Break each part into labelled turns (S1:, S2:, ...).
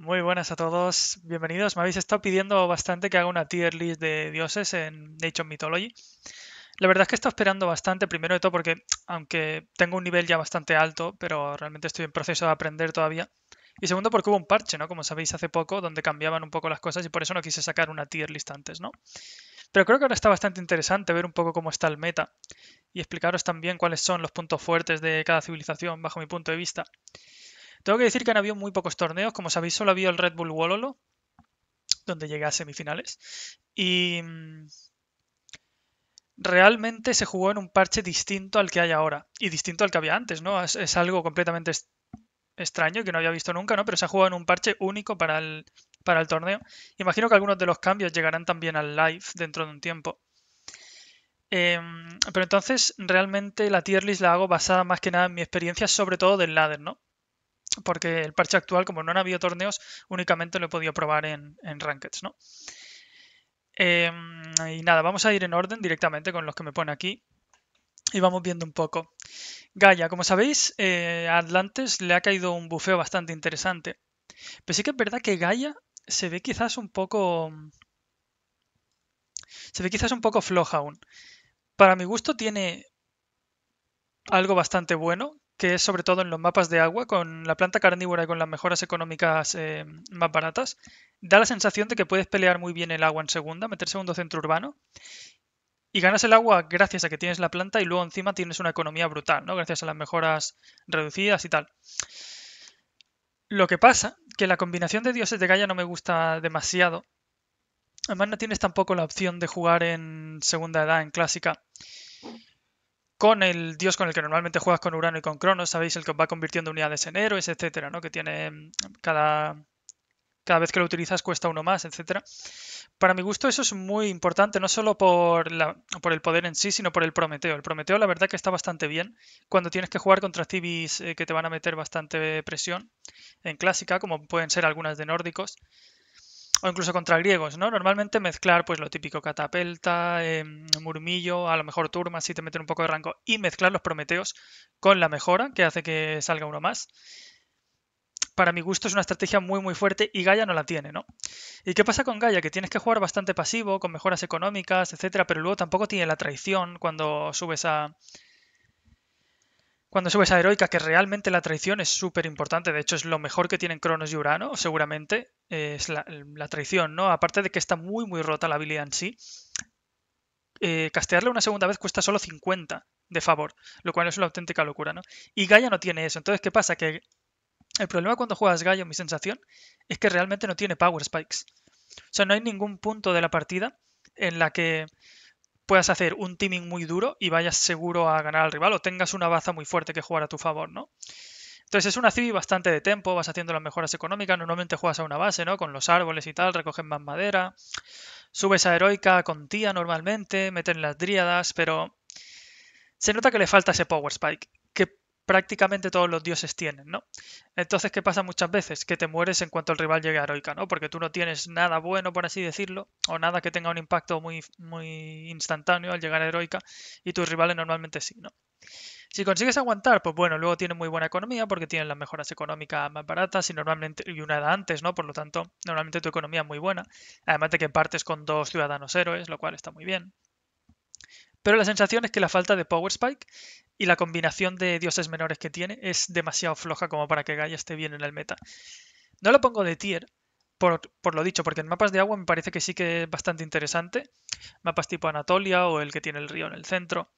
S1: Muy buenas a todos, bienvenidos. Me habéis estado pidiendo bastante que haga una tier list de dioses en Nature Mythology. La verdad es que he estado esperando bastante, primero de todo porque aunque tengo un nivel ya bastante alto, pero realmente estoy en proceso de aprender todavía. Y segundo porque hubo un parche, ¿no? Como sabéis hace poco, donde cambiaban un poco las cosas y por eso no quise sacar una tier list antes, ¿no? Pero creo que ahora está bastante interesante ver un poco cómo está el meta y explicaros también cuáles son los puntos fuertes de cada civilización bajo mi punto de vista. Tengo que decir que han habido muy pocos torneos. Como sabéis, solo ha habido el Red Bull Wololo, donde llegué a semifinales. Y mm, realmente se jugó en un parche distinto al que hay ahora y distinto al que había antes, ¿no? Es, algo completamente extraño que no había visto nunca, ¿no? Pero se ha jugado en un parche único para el, torneo. Imagino que algunos de los cambios llegarán también al live dentro de un tiempo. Em, pero entonces realmente la tier list la hago basada más que nada en mi experiencia, sobre todo del ladder, ¿no? porque el parche actual, como no han habido torneos, únicamente lo he podido probar en, en Rankeds, ¿no? Em, y nada, vamos a ir en orden directamente con los que me pone aquí. Y vamos viendo un poco. Gaia, como sabéis, eh, a Atlantes le ha caído un bufeo bastante interesante. Pero sí que es verdad que Gaia se ve quizás un poco... Mm, se ve quizás un poco floja aún. Para mi gusto tiene algo bastante bueno, que es sobre todo en los mapas de agua, con la planta carnívora y con las mejoras económicas eh, más baratas, da la sensación de que puedes pelear muy bien el agua en segunda, meter segundo centro urbano, y ganas el agua gracias a que tienes la planta y luego encima tienes una economía brutal, ¿no? Gracias a las mejoras reducidas y tal. Lo que pasa, que la combinación de dioses de Gaia no me gusta demasiado. Además no tienes tampoco la opción de jugar en segunda edad, en clásica con el dios con el que normalmente juegas con Urano y con Cronos, sabéis, el que va convirtiendo unidades en héroes, etcétera, ¿no? Que tiene mm, cada, cada vez que lo utilizas cuesta uno más, etcétera. Para mi gusto eso es muy importante, no solo por, la, por el poder en sí, sino por el Prometeo. El Prometeo la verdad que está bastante bien cuando tienes que jugar contra civis eh, que te van a meter bastante presión en clásica, como pueden ser algunas de nórdicos, o incluso contra griegos, ¿no? Normalmente mezclar pues lo típico catapelta, em, murmillo, a lo mejor turma si te meten un poco de rango y mezclar los prometeos con la mejora que hace que salga uno más. Para mi gusto es una estrategia muy muy fuerte y Gaia no la tiene, ¿no? ¿Y qué pasa con Gaia? Que tienes que jugar bastante pasivo, con mejoras económicas, etcétera, pero luego tampoco tiene la traición cuando subes a, cuando subes a Heroica, que realmente la traición es súper importante. De hecho, es lo mejor que tienen Cronos y Urano, seguramente. Eh, es la, traición, ¿no? Aparte de que está muy, muy rota la habilidad en sí. Eh, una segunda vez cuesta solo 50 de favor, lo cual es una auténtica locura, ¿no? Y Gaia no tiene eso. Entonces, ¿qué pasa? Que el problema cuando juegas Gaia, mi sensación, es que realmente no tiene power spikes. O sea, no hay ningún punto de la partida en la que puedas hacer un teaming muy duro y vayas seguro a ganar al rival o tengas una baza muy fuerte que jugar a tu favor, ¿no? Entonces es una cib bastante de tempo, vas haciendo las mejoras económicas, normalmente juegas a una base, ¿no? Con los árboles y tal, recogen más madera, subes a heroica con tía normalmente, meten las dríadas, pero se nota que le falta ese power spike, prácticamente todos los dioses tienen, ¿no? Entonces, ¿qué pasa muchas veces? Que te mueres en cuanto el rival llegue a Heroica, ¿no? Porque tú no tienes nada bueno, por así decirlo, o nada que tenga un impacto muy, muy instantáneo al llegar a Heroica, y tus rivales normalmente sí, ¿no? Si consigues aguantar, pues bueno, luego tiene muy buena economía porque tienen las mejoras económicas más baratas y normalmente y una edad antes, ¿no? Por lo tanto, normalmente tu economía es muy buena. Además de que partes con dos ciudadanos héroes, lo cual está muy bien. Pero la sensación es que la falta de Power Spike y la combinación de dioses menores que tiene es demasiado floja como para que Gaia esté bien en el meta. No lo pongo de tier, por, lo dicho, porque en mapas de agua me parece que sí que es bastante interesante. Mapas tipo Anatolia o el que tiene el río en el centro.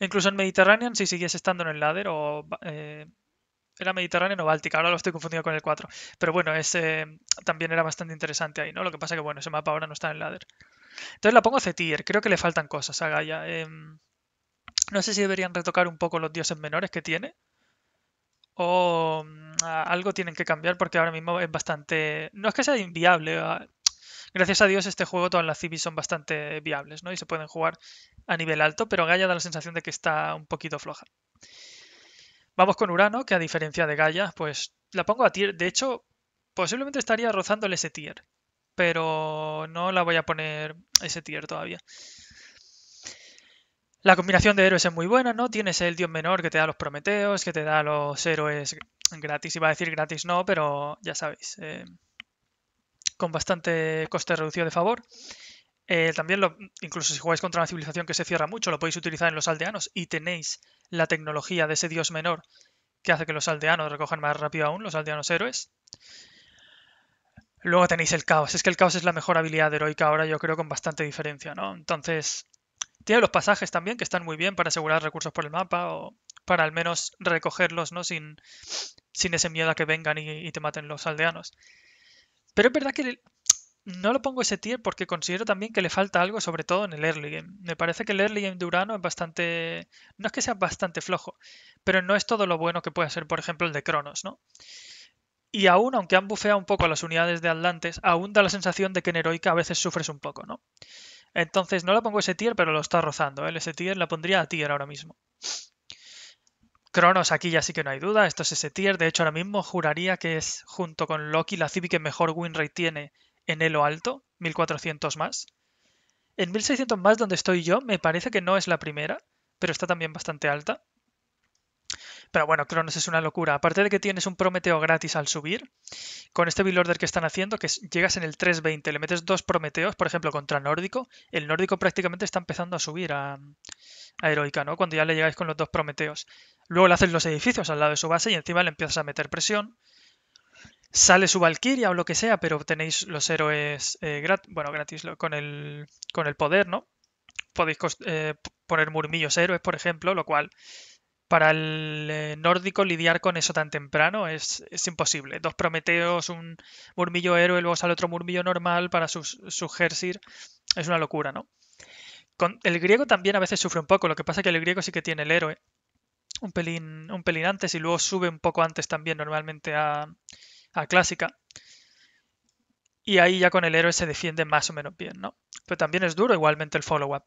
S1: Incluso en Mediterranean, si siguiese estando en el ladder o... Eh, era Mediterráneo o Báltica, ahora lo estoy confundiendo con el 4. Pero bueno, ese eh, también era bastante interesante ahí, ¿no? Lo que pasa que, bueno, ese mapa ahora no está en el ladder. Entonces la pongo C-tier. Creo que le faltan cosas a Gaia. Em, no sé si deberían retocar un poco los dioses menores que tiene. O mm, algo tienen que cambiar porque ahora mismo es bastante... No es que sea inviable. Gracias a Dios este juego todas las civis son bastante viables, ¿no? Y se pueden jugar a nivel alto, pero Gaia da la sensación de que está un poquito floja. Vamos con Urano, que a diferencia de Gaia, pues la pongo a tier. De hecho, posiblemente estaría rozándole ese tier pero no la voy a poner ese tier todavía. La combinación de héroes es muy buena, ¿no? Tienes el dios menor que te da los prometeos, que te da los héroes gratis. Iba a decir gratis no, pero ya sabéis. Eh, con bastante coste reducido de favor. Eh, también, lo, incluso si jugáis contra una civilización que se cierra mucho, lo podéis utilizar en los aldeanos y tenéis la tecnología de ese dios menor que hace que los aldeanos recojan más rápido aún, los aldeanos héroes. Luego tenéis el caos. Es que el caos es la mejor habilidad heroica ahora, yo creo, con bastante diferencia, ¿no? Entonces, tiene los pasajes también, que están muy bien para asegurar recursos por el mapa o para al menos recogerlos, ¿no? Sin, ese miedo a que vengan y, te maten los aldeanos. Pero es verdad que no lo pongo ese tier porque considero también que le falta algo, sobre todo en el early game. Me parece que el early game de Urano es bastante. No es que sea bastante flojo, pero no es todo lo bueno que puede ser, por ejemplo, el de Cronos, ¿no? Y aún, aunque han bufeado un poco a las unidades de Atlantes, aún da la sensación de que en Heroica a veces sufres un poco, ¿no? Entonces no la pongo ese tier, pero lo está rozando. El ¿eh? ese tier la pondría a tier ahora mismo. Cronos aquí ya sí que no hay duda, esto es ese tier. De hecho, ahora mismo juraría que es junto con Loki la Civi que mejor win tiene en Elo alto, 1400 más. En 1600 más donde estoy yo me parece que no es la primera, pero está también bastante alta. Pero bueno, Cronos es una locura. Aparte de que tienes un Prometeo gratis al subir, con este build order que están haciendo, que llegas en el 3.20, le metes dos Prometeos, por ejemplo, contra Nórdico, el Nórdico prácticamente está empezando a subir a, a Heroica, ¿no? Cuando ya le llegáis con los dos Prometeos. Luego le haces los edificios al lado de su base y encima le empiezas a meter presión sale su Valkyria o lo que sea, pero tenéis los héroes eh, bueno, gratis con el, con el poder, ¿no? Podéis eh, poner murmillos héroes, por ejemplo, lo cual para el eh, nórdico lidiar con eso tan temprano es, imposible. Dos Prometeos, un murmillo héroe, luego sale otro murmillo normal para su Gersir. Es una locura, ¿no? Con, el griego también a veces sufre un poco, lo que pasa es que el griego sí que tiene el héroe un pelín, antes y luego sube un poco antes también normalmente a, clásica. Y ahí ya con el héroe se defiende más o menos bien, ¿no? Pero también es duro igualmente el follow-up.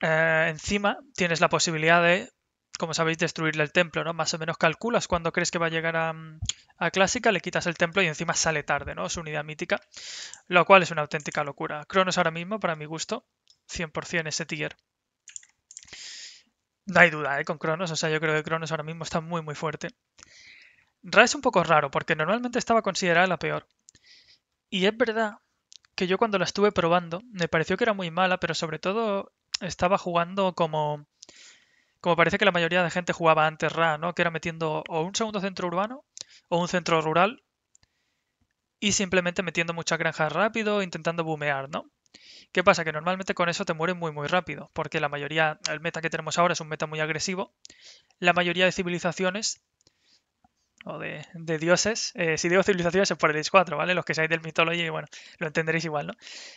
S1: Eh, encima tienes la posibilidad de como sabéis, destruirle el templo, ¿no? Más o menos calculas cuando crees que va a llegar a, clásica, le quitas el templo y encima sale tarde, ¿no? Su unidad mítica, lo cual es una auténtica locura. Cronos ahora mismo, para mi gusto, 100% ese tier. No hay duda, ¿eh? Con Cronos, o sea, yo creo que Cronos ahora mismo está muy, muy fuerte. Ra es un poco raro, porque normalmente estaba considerada la peor. Y es verdad que yo cuando la estuve probando, me pareció que era muy mala, pero sobre todo estaba jugando como como parece que la mayoría de gente jugaba antes RA, Que era metiendo o un segundo centro urbano o un centro rural y simplemente metiendo muchas granjas rápido, intentando boomear, ¿no? ¿Qué pasa? Que normalmente con eso te mueren muy muy rápido, porque la mayoría, el meta que tenemos ahora es un meta muy agresivo. La mayoría de civilizaciones o de, dioses, eh, si digo civilizaciones es por el X4, ¿vale? Los que seáis del y bueno, lo entenderéis igual, ¿no?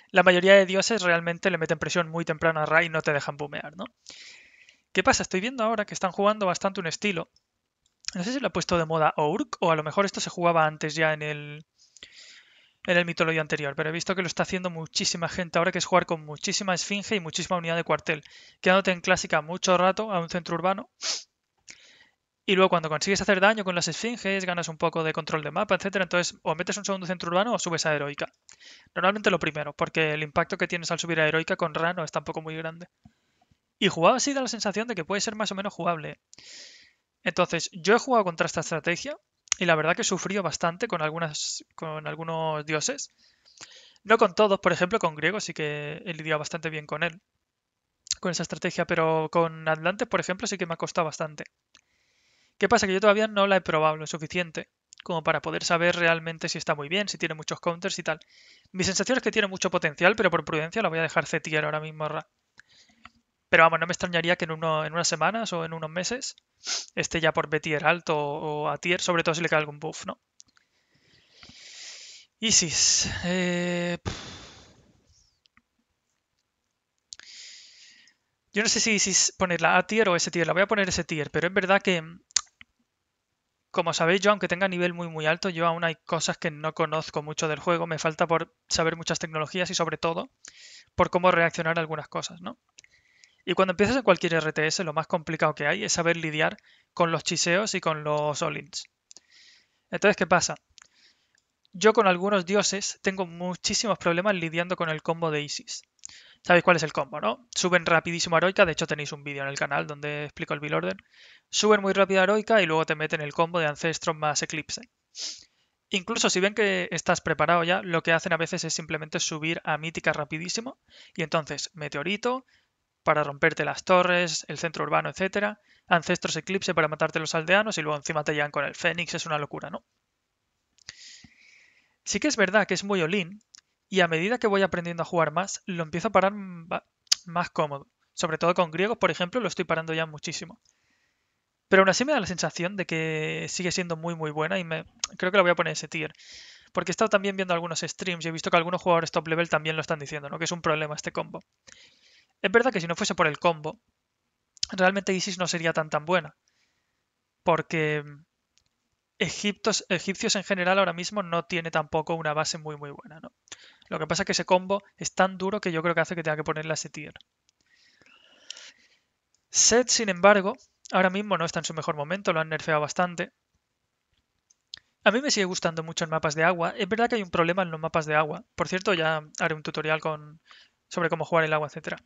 S1: La mayoría de dioses realmente le meten presión muy temprano a Ra y no te dejan boomear, ¿no? ¿Qué pasa? Estoy viendo ahora que están jugando bastante un estilo. No sé si lo ha puesto de moda Ourk o a lo mejor esto se jugaba antes ya en el, en el mitología anterior, pero he visto que lo está haciendo muchísima gente ahora, que es jugar con muchísima esfinge y muchísima unidad de cuartel, quedándote en clásica mucho rato a un centro urbano. Y luego cuando consigues hacer daño con las esfinges, ganas un poco de control de mapa, etcétera, entonces o metes un segundo centro urbano o subes a heroica. Normalmente lo primero, porque el impacto que tienes al subir a heroica con Rano es tampoco muy grande. Y jugaba así da la sensación de que puede ser más o menos jugable. Entonces, yo he jugado contra esta estrategia y la verdad que he sufrido bastante con, algunas, con algunos dioses. No con todos, por ejemplo, con griego sí que he lidiado bastante bien con él, con esa estrategia, pero con Atlantes, por ejemplo, sí que me ha costado bastante. ¿Qué pasa? Que yo todavía no la he probado lo suficiente como para poder saber realmente si está muy bien, si tiene muchos counters y tal. Mi sensación es que tiene mucho potencial, pero por prudencia la voy a dejar C ahora mismo. Pero vamos, no me extrañaría que en, unas semanas o en unos meses esté ya por B tier alto o, a tier, sobre todo si le cae algún buff, ¿no? Isis. Eh, yo no sé si, si ponerla A tier o S tier. La voy a poner S tier, pero es verdad que, como sabéis, yo aunque tenga nivel muy muy alto, yo aún hay cosas que no conozco mucho del juego. Me falta por saber muchas tecnologías y sobre todo por cómo reaccionar a algunas cosas, ¿no? Y cuando empiezas en cualquier RTS, lo más complicado que hay es saber lidiar con los chiseos y con los olins. Entonces, ¿qué pasa? Yo con algunos dioses tengo muchísimos problemas lidiando con el combo de Isis. Sabéis cuál es el combo, ¿no? Suben rapidísimo a Heroica, de hecho tenéis un vídeo en el canal donde explico el build order. Suben muy rápido a Heroica y luego te meten el combo de Ancestros más Eclipse. Incluso si ven que estás preparado ya, lo que hacen a veces es simplemente subir a Mítica rapidísimo y entonces Meteorito, para romperte las torres, el centro urbano, etcétera Ancestros Eclipse para matarte los aldeanos y luego encima te llegan con el Fénix, es una locura, ¿no? Sí que es verdad que es muy olín y a medida que voy aprendiendo a jugar más, lo empiezo a parar más cómodo. Sobre todo con griegos, por ejemplo, lo estoy parando ya muchísimo. Pero aún así me da la sensación de que sigue siendo muy muy buena y me... creo que la voy a poner ese tier. Porque he estado también viendo algunos streams y he visto que algunos jugadores top level también lo están diciendo, ¿no? Que es un problema este combo. Es verdad que si no fuese por el combo, realmente Isis no sería tan tan buena. Porque mm, Egiptos, egipcios en general ahora mismo no tiene tampoco una base muy muy buena, Lo que pasa es que ese combo es tan duro que yo creo que hace que tenga que ponerle a ese tier. Set, sin embargo, ahora mismo no está en su mejor momento, lo han nerfeado bastante. A mí me sigue gustando mucho en mapas de agua. Es verdad que hay un problema en los mapas de agua. Por cierto, ya haré un tutorial con, sobre cómo jugar el agua, etcétera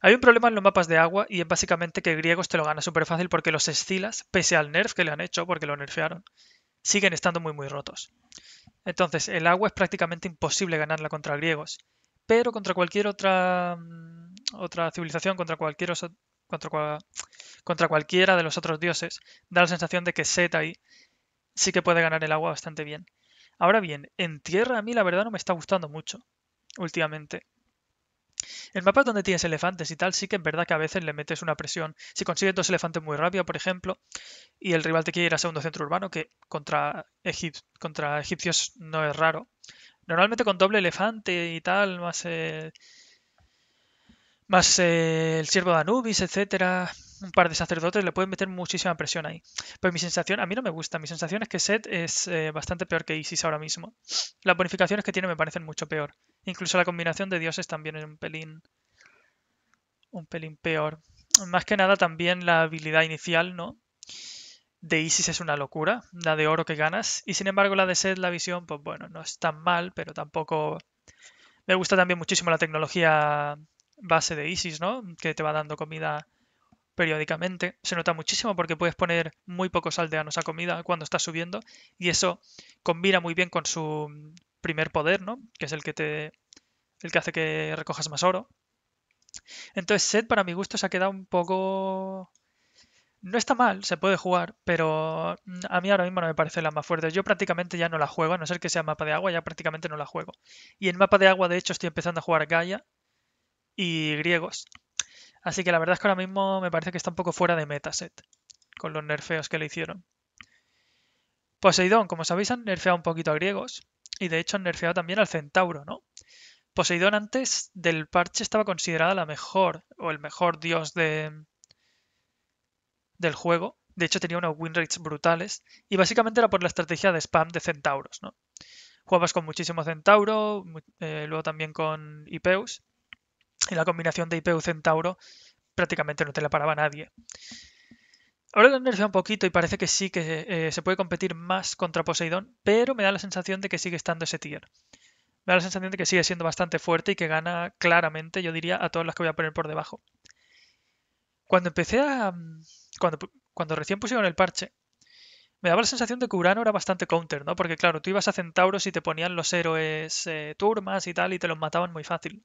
S1: Hay un problema en los mapas de agua y es básicamente que griegos te lo gana súper fácil porque los escilas, pese al nerf que le han hecho, porque lo nerfearon, siguen estando muy muy rotos. Entonces, el agua es prácticamente imposible ganarla contra griegos, pero contra cualquier otra mm, otra civilización, contra cualquier contra, cualquiera de los otros dioses, da la sensación de que Set ahí sí que puede ganar el agua bastante bien. Ahora bien, en tierra a mí la verdad no me está gustando mucho últimamente. El mapa donde tienes elefantes y tal, sí que es verdad que a veces le metes una presión. Si consigues dos elefantes muy rápido, por ejemplo, y el rival te quiere ir a segundo centro urbano, que contra, contra egipcios no es raro. Normalmente con doble elefante y tal, más, eh, más eh, el siervo de Anubis, etcétera, un par de sacerdotes, le pueden meter muchísima presión ahí. Pero mi sensación, a mí no me gusta, mi sensación es que Set es eh, bastante peor que Isis ahora mismo. Las bonificaciones que tiene me parecen mucho peor. Incluso la combinación de dioses también es un pelín, un pelín peor. Más que nada también la habilidad inicial, ¿no? De Isis es una locura, la de oro que ganas. Y sin embargo la de Sed, la visión, pues bueno, no es tan mal, pero tampoco... Me gusta también muchísimo la tecnología base de Isis, ¿no? Que te va dando comida periódicamente. Se nota muchísimo porque puedes poner muy pocos aldeanos a comida cuando estás subiendo y eso combina muy bien con su primer poder, ¿no? Que es el que te. el que hace que recojas más oro. Entonces, set para mi gusto se ha quedado un poco. No está mal, se puede jugar, pero mm, a mí ahora mismo no me parece la más fuerte. Yo prácticamente ya no la juego, a no ser que sea mapa de agua, ya prácticamente no la juego. Y en mapa de agua, de hecho, estoy empezando a jugar Gaia y griegos. Así que la verdad es que ahora mismo me parece que está un poco fuera de set con los nerfeos que le hicieron. Poseidón, como sabéis, han nerfeado un poquito a griegos, y de hecho han nerfeado también al centauro, ¿no? Poseidón antes del parche estaba considerada la mejor o el mejor dios de, del juego. De hecho tenía unos win rates brutales y básicamente era por la estrategia de spam de centauros, ¿no? Jugabas con muchísimo centauro, eh, luego también con Ipeus y la combinación de Ipeu centauro prácticamente no te la paraba nadie. Ahora lo he nerfeado un poquito y parece que sí que eh, se puede competir más contra Poseidón, pero me da la sensación de que sigue estando ese tier. Me da la sensación de que sigue siendo bastante fuerte y que gana claramente, yo diría, a todas las que voy a poner por debajo. Cuando empecé a. Mm, cuando, recién pusieron el parche, me daba la sensación de que Urano era bastante counter, ¿no? Porque claro, tú ibas a Centauros y te ponían los héroes eh, Turmas y tal y te los mataban muy fácil.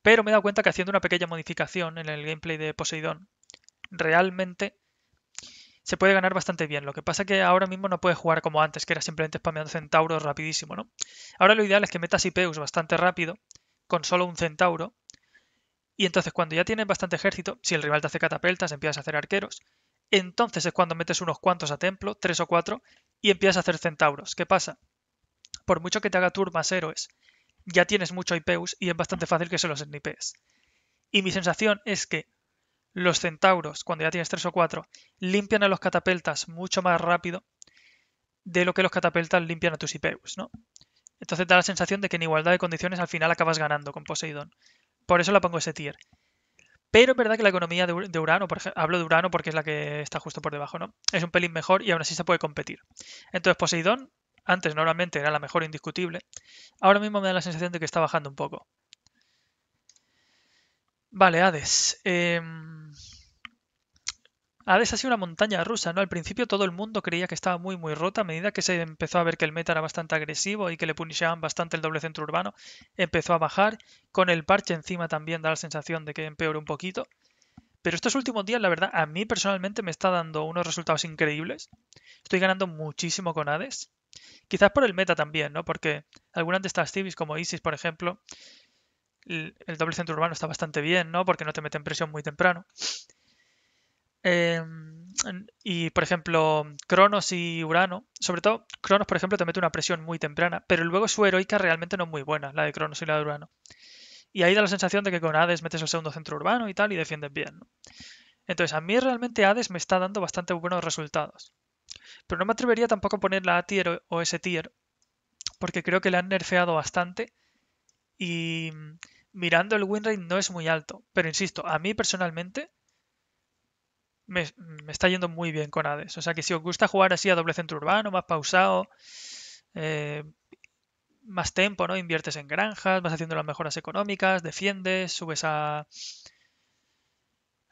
S1: Pero me he dado cuenta que haciendo una pequeña modificación en el gameplay de Poseidón, realmente se puede ganar bastante bien. Lo que pasa es que ahora mismo no puedes jugar como antes, que era simplemente spameando centauros rapidísimo, ¿no? Ahora lo ideal es que metas Ipeus bastante rápido, con solo un centauro, y entonces cuando ya tienes bastante ejército, si el rival te hace catapeltas, empiezas a hacer arqueros, entonces es cuando metes unos cuantos a templo, tres o cuatro, y empiezas a hacer centauros. ¿Qué pasa? Por mucho que te haga turmas más héroes, ya tienes mucho Ipeus y es bastante fácil que se los snipees. Y mi sensación es que los centauros, cuando ya tienes tres o cuatro, limpian a los catapeltas mucho más rápido de lo que los catapeltas limpian a tus Ipeus, ¿no? Entonces da la sensación de que en igualdad de condiciones al final acabas ganando con Poseidón. Por eso la pongo ese tier. Pero es verdad que la economía de, Urano, por ejemplo, hablo de Urano porque es la que está justo por debajo, ¿no? Es un pelín mejor y aún así se puede competir. Entonces Poseidón, antes normalmente era la mejor e indiscutible, ahora mismo me da la sensación de que está bajando un poco. Vale, Hades. Em, Hades ha sido una montaña rusa, ¿no? Al principio todo el mundo creía que estaba muy, muy rota. A medida que se empezó a ver que el meta era bastante agresivo y que le punishaban bastante el doble centro urbano, empezó a bajar. Con el parche encima también da la sensación de que empeoró un poquito. Pero estos últimos días, la verdad, a mí personalmente me está dando unos resultados increíbles. Estoy ganando muchísimo con Hades. Quizás por el meta también, ¿no? Porque algunas de estas civis, como Isis, por ejemplo, el, doble centro urbano está bastante bien, ¿no? Porque no te meten presión muy temprano. Em, y por ejemplo, Cronos y Urano, sobre todo Cronos, por ejemplo, te mete una presión muy temprana, pero luego su heroica realmente no es muy buena, la de Cronos y la de Urano. Y ahí da la sensación de que con Hades metes el segundo centro urbano y tal y defiendes bien. ¿no? Entonces, a mí realmente Hades me está dando bastante buenos resultados. Pero no me atrevería tampoco a poner A tier o, S tier, porque creo que le han nerfeado bastante y mirando el winrate no es muy alto. Pero insisto, a mí personalmente me, está yendo muy bien con Hades. O sea que si os gusta jugar así a doble centro urbano, más pausado, eh, más tiempo, ¿no? Inviertes en granjas, vas haciendo las mejoras económicas, defiendes, subes a,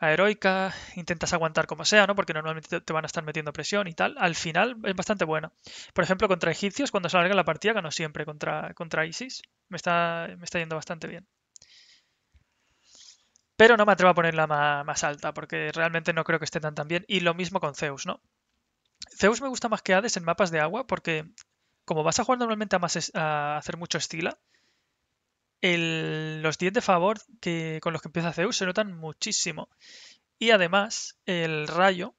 S1: heroica, intentas aguantar como sea, ¿no? Porque normalmente te van a estar metiendo presión y tal. Al final es bastante bueno. Por ejemplo, contra egipcios, cuando se alarga la partida, gano siempre contra, contra ISIS. Me está, me está yendo bastante bien. Pero no me atrevo a ponerla más, alta, porque realmente no creo que esté tan tan bien. Y lo mismo con Zeus, ¿no? Zeus me gusta más que Hades en mapas de agua, porque como vas a jugar normalmente a, hacer mucho estila, los 10 de favor que, con los que empieza Zeus se notan muchísimo. Y además, el rayo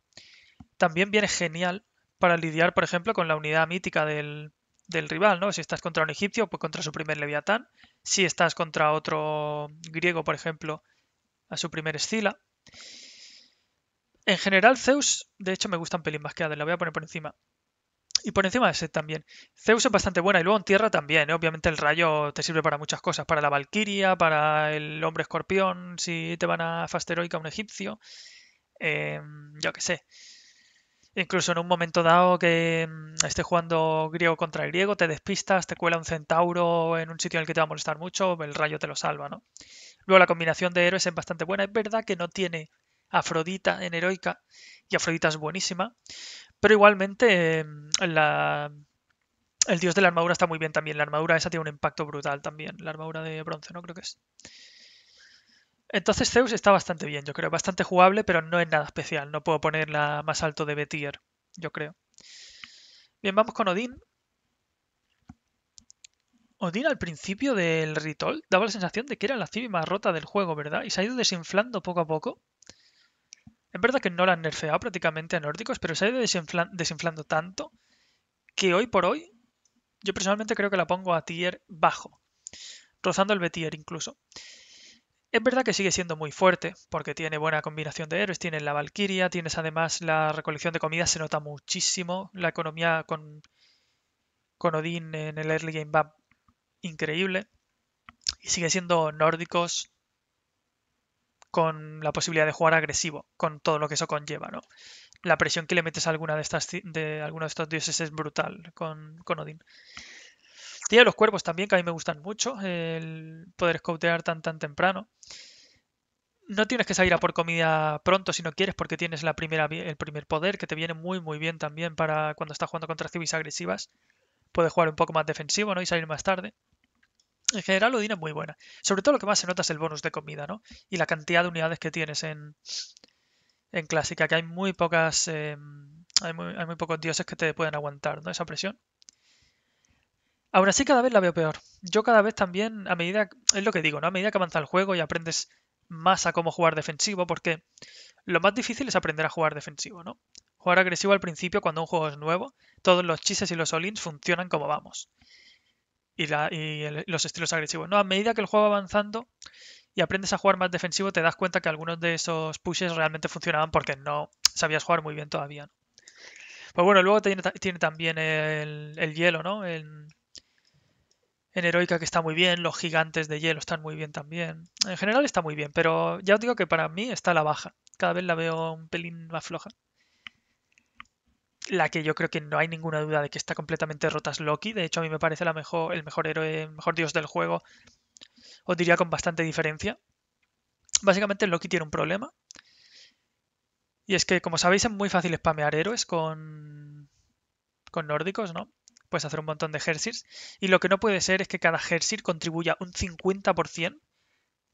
S1: también viene genial para lidiar, por ejemplo, con la unidad mítica del, del rival, ¿no? Si estás contra un egipcio, pues contra su primer leviatán. Si estás contra otro griego, por ejemplo, a su primer escila. En general, Zeus, de hecho, me gustan un pelín más que la voy a poner por encima. Y por encima de ese también. Zeus es bastante buena y luego en tierra también. ¿eh? Obviamente el rayo te sirve para muchas cosas. Para la valquiria, para el hombre escorpión, si te van a Fasteroica un egipcio. Eh, yo qué sé. Incluso en un momento dado que mm, esté jugando griego contra griego, te despistas, te cuela un centauro en un sitio en el que te va a molestar mucho, el rayo te lo salva, ¿no? Luego la combinación de héroes es bastante buena. Es verdad que no tiene Afrodita en heroica y Afrodita es buenísima, pero igualmente em, la, el dios de la armadura está muy bien también. La armadura esa tiene un impacto brutal también. La armadura de bronce, ¿no? Creo que es. Entonces Zeus está bastante bien, yo creo. Bastante jugable, pero no es nada especial. No puedo ponerla más alto de Betier, yo creo. Bien, vamos con Odín. Odin al principio del ritual daba la sensación de que era la cima rota del juego, ¿verdad? Y se ha ido desinflando poco a poco. Es verdad que no la han nerfeado prácticamente a nórdicos, pero se ha ido desinflando tanto que hoy por hoy yo personalmente creo que la pongo a tier bajo, rozando el B-tier incluso. Es verdad que sigue siendo muy fuerte, porque tiene buena combinación de héroes, tiene la Valkyria, tienes además la recolección de comida, se nota muchísimo. La economía con, con Odín en el early game va increíble. Y sigue siendo nórdicos con la posibilidad de jugar agresivo, con todo lo que eso conlleva, ¿no? La presión que le metes a alguna de estas de alguno de estos dioses es brutal con, con Odín. tiene los cuervos también, que a mí me gustan mucho, el poder scoutear tan tan temprano. No tienes que salir a por comida pronto si no quieres, porque tienes la primera, el primer poder, que te viene muy muy bien también para cuando estás jugando contra civis agresivas. Puedes jugar un poco más defensivo, ¿no? Y salir más tarde. En general, Odin es muy buena. Sobre todo lo que más se nota es el bonus de comida, ¿no? Y la cantidad de unidades que tienes en, en clásica, que hay muy pocas. Em, hay, muy, pocos dioses que te pueden aguantar, ¿no? Esa presión. Aún así, cada vez la veo peor. Yo cada vez también, a medida. Es lo que digo, ¿no? A medida que avanza el juego y aprendes más a cómo jugar defensivo, porque lo más difícil es aprender a jugar defensivo, ¿no? Jugar agresivo al principio cuando un juego es nuevo, todos los chises y los olins funcionan como vamos y, los estilos agresivos. No, a medida que el juego avanzando y aprendes a jugar más defensivo, te das cuenta que algunos de esos pushes realmente funcionaban porque no sabías jugar muy bien todavía. ¿no? Pues bueno, luego tiene, también el, hielo, ¿no? En, en Heroica que está muy bien, los gigantes de hielo están muy bien también. En general está muy bien, pero ya os digo que para mí está la baja. Cada vez la veo un pelín más floja la que yo creo que no hay ninguna duda de que está completamente rota es Loki. De hecho, a mí me parece la mejor, el mejor héroe, mejor dios del juego. Os diría con bastante diferencia. Básicamente, Loki tiene un problema. Y es que, como sabéis, es muy fácil spamear héroes con, con nórdicos, ¿no? Puedes hacer un montón de Hersirs. Y lo que no puede ser es que cada Hersir contribuya un 50%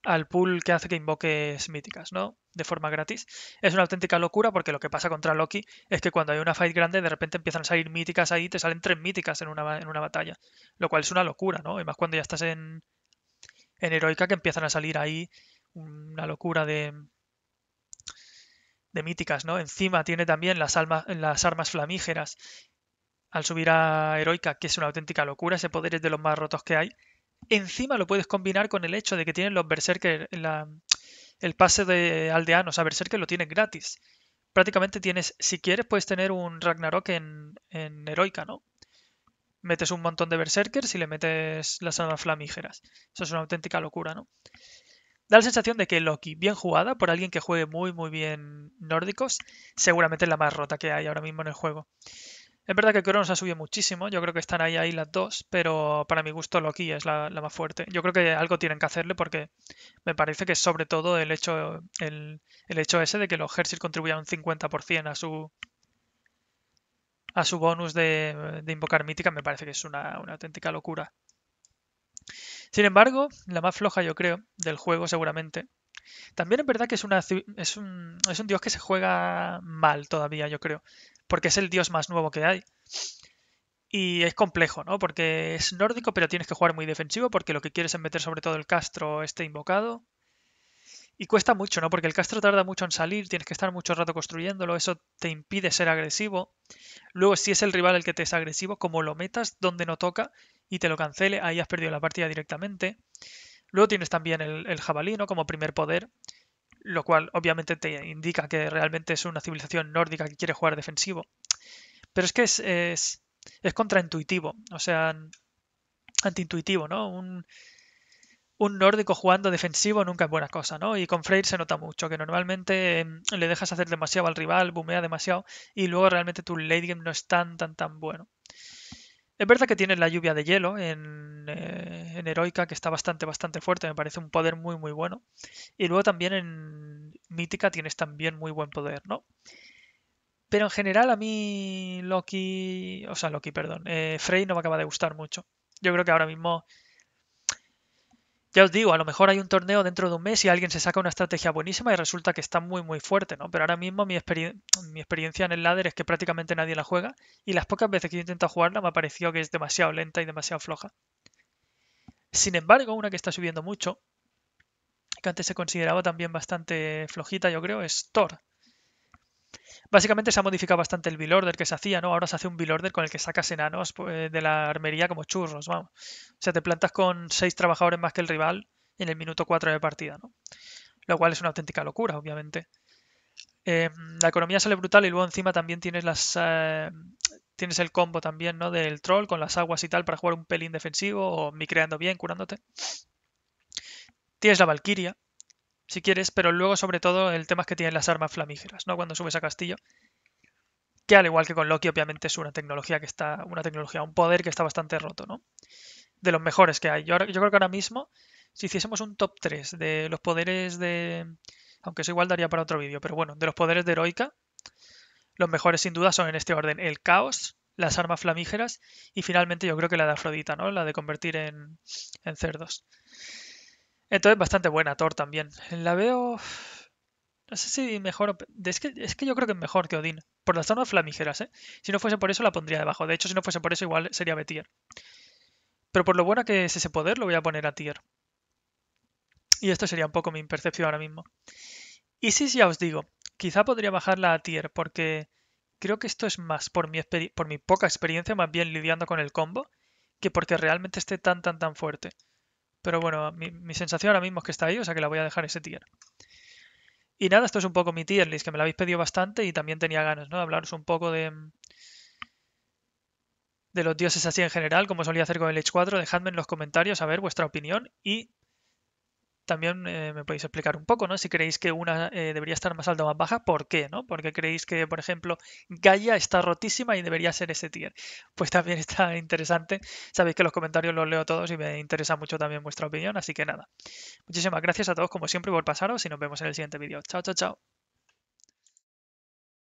S1: al pool que hace que invoques míticas, ¿no? De forma gratis. Es una auténtica locura porque lo que pasa contra Loki es que cuando hay una fight grande de repente empiezan a salir míticas ahí, te salen tres míticas en una, en una batalla, lo cual es una locura, ¿no? Y más cuando ya estás en, en Heroica que empiezan a salir ahí una locura de, de míticas, ¿no? Encima tiene también las, almas, las armas flamígeras al subir a Heroica, que es una auténtica locura, ese poder es de los más rotos que hay. Encima lo puedes combinar con el hecho de que tienen los Berserker, el pase de aldeanos a berserkers lo tienen gratis. Prácticamente tienes, si quieres, puedes tener un Ragnarok en, en Heroica, ¿no? Metes un montón de Berserkers y le metes las armas flamígeras. Eso es una auténtica locura, ¿no? Da la sensación de que Loki, bien jugada por alguien que juegue muy, muy bien nórdicos, seguramente es la más rota que hay ahora mismo en el juego. Es verdad que Cronos ha subido muchísimo, yo creo que están ahí, ahí las dos, pero para mi gusto Loki es la, más fuerte. Yo creo que algo tienen que hacerle porque me parece que sobre todo el hecho, el, hecho ese de que los Hershey contribuyan un 50% a su a su bonus de, invocar mítica me parece que es una, auténtica locura. Sin embargo, la más floja yo creo del juego seguramente, también es verdad que es, una, es, un, es, un, dios que se juega mal todavía, yo creo porque es el dios más nuevo que hay. Y es complejo, ¿no? Porque es nórdico, pero tienes que jugar muy defensivo porque lo que quieres es meter sobre todo el Castro este invocado. Y cuesta mucho, ¿no? Porque el Castro tarda mucho en salir, tienes que estar mucho rato construyéndolo, eso te impide ser agresivo. Luego, si es el rival el que te es agresivo, como lo metas donde no toca y te lo cancele, ahí has perdido la partida directamente. Luego tienes también el, jabalino jabalí, Como primer poder, lo cual obviamente te indica que realmente es una civilización nórdica que quiere jugar defensivo. Pero es que es, es, contraintuitivo, o sea, antiintuitivo, ¿no? Un, nórdico jugando defensivo nunca es buena cosa, ¿no? Y con Freyr se nota mucho, que normalmente em, le dejas hacer demasiado al rival, bumea demasiado, y luego realmente tu late game no es tan, tan, tan bueno. Es verdad que tienes la lluvia de hielo en, eh, en, Heroica, que está bastante, bastante fuerte. Me parece un poder muy, muy bueno. Y luego también en Mítica tienes también muy buen poder, ¿no? Pero en general a mí Loki, o sea, Loki, perdón, eh, Frey no me acaba de gustar mucho. Yo creo que ahora mismo ya os digo, a lo mejor hay un torneo dentro de un mes y alguien se saca una estrategia buenísima y resulta que está muy muy fuerte, ¿no? Pero ahora mismo mi, experiencia en el ladder es que prácticamente nadie la juega y las pocas veces que yo intento jugarla me ha parecido que es demasiado lenta y demasiado floja. Sin embargo, una que está subiendo mucho, que antes se consideraba también bastante flojita, yo creo, es Thor. Básicamente se ha modificado bastante el build order que se hacía, ¿no? Ahora se hace un build order con el que sacas enanos pues, eh, de la armería como churros, vamos. O sea, te plantas con seis trabajadores más que el rival en el minuto 4 de partida, ¿no? Lo cual es una auténtica locura, obviamente. Em, la economía sale brutal y luego encima también tienes las eh, tienes el combo también, ¿no? Del troll con las aguas y tal para jugar un pelín defensivo o micreando bien, curándote. Tienes la Valkyria, si quieres, pero luego sobre todo el tema es que tienen las armas flamígeras, ¿no? Cuando subes a castillo. Que al igual que con Loki, obviamente es una tecnología que está, una tecnología, un poder que está bastante roto, ¿no? De los mejores que hay. Yo, creo que ahora mismo, si hiciésemos un top 3 de los poderes de... Aunque eso igual daría para otro vídeo, pero bueno, de los poderes de heroica, los mejores sin duda son en este orden el caos, las armas flamígeras y finalmente yo creo que la de Afrodita, ¿no? La de convertir en, en cerdos. Entonces, bastante buena Thor también. La veo. No sé si mejor. Es que, es que yo creo que es mejor que Odín. Por las zonas flamígeras, ¿eh? Si no fuese por eso, la pondría debajo. De hecho, si no fuese por eso, igual sería tier. Pero por lo buena que es ese poder, lo voy a poner a tier. Y esto sería un poco mi percepción ahora mismo. Y sí, ya os digo, quizá podría bajarla a tier, porque creo que esto es más por mi, por mi poca experiencia, más bien lidiando con el combo, que porque realmente esté tan, tan, tan fuerte. Pero bueno, mi, sensación ahora mismo es que está ahí, o sea que la voy a dejar ese tier. Y nada, esto es un poco mi tier list, que me la habéis pedido bastante y también tenía ganas, ¿no? De hablaros un poco de, de los dioses así en general, como solía hacer con el H4. Dejadme en los comentarios a ver vuestra opinión y también eh, me podéis explicar un poco, ¿no? Si creéis que una eh, debería estar más alta o más baja, ¿por qué? ¿no? Porque creéis que, por ejemplo, Gaia está rotísima y debería ser ese tier. Pues también está interesante. Sabéis que los comentarios los leo todos y me interesa mucho también vuestra opinión, así que nada. Muchísimas gracias a todos como siempre por pasaros y nos vemos en el siguiente vídeo. Chao, chao, chao.